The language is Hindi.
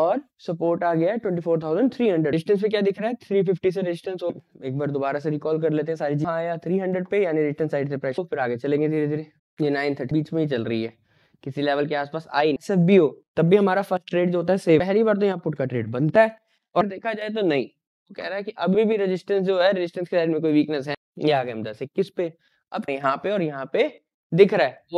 और सपोर्ट आ गया है 24,300 डिस्टेंस पे क्या दिख रहा है 350 से रेजिस्टेंस और एक बार दोबारा से रिकॉल कर लेते हैं सारी चीज आया 300 पे यानी रिटर्न साइड से प्राइस तो फिर आगे चलेंगे धीरे धीरे ये 930 बीच में ही चल रही है किसी लेवल के आसपास आई सब भी हो तब भी हमारा फर्स्ट ट्रेड जो होता है सेव पहली बार तो यहाँ पुट का ट्रेड बनता है और देखा जाए तो नहीं तो कह रहा है कि अभी भी रेजिस्टेंस जो है रेजिस्टेंस के साइड में कोई वीकनेस है ये आ गए हम दस इक्कीस पे अब यहाँ पे और यहाँ पे दिख रहा है